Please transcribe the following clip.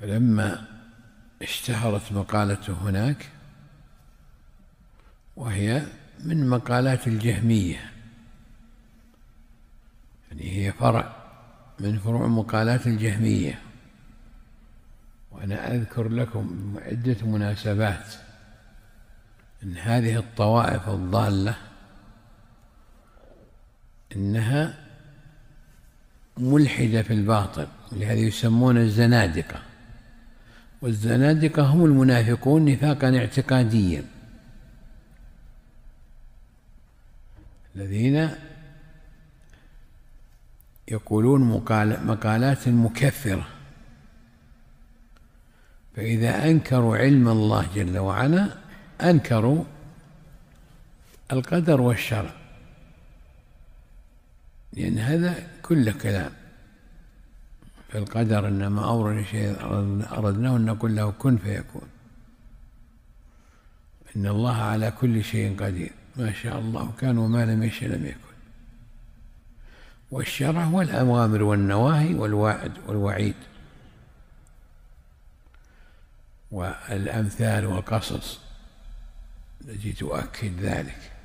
فلما اشتهرت مقالته هناك وهي من مقالات الجهمية يعني هي فرع من فروع مقالات الجهمية وأنا أذكر لكم عدة مناسبات أن هذه الطوائف الضالة إنها ملحدة في الباطل لهذا يسمون الزنادقة والزنادقة هم المنافقون نفاقا اعتقاديا الذين يقولون مقالات مكفرة فإذا أنكروا علم الله جل وعلا أنكروا القدر والشرع لأن هذا كل كلام في القدر إنما أورد شيء أردناه أن نقول له كن فيكون إن الله على كل شيء قدير ما شاء الله كان وما لم يشأ لم يكن والشرع هو الأوامر والنواهي والوعد والوعيد والأمثال والقصص التي تؤكد ذلك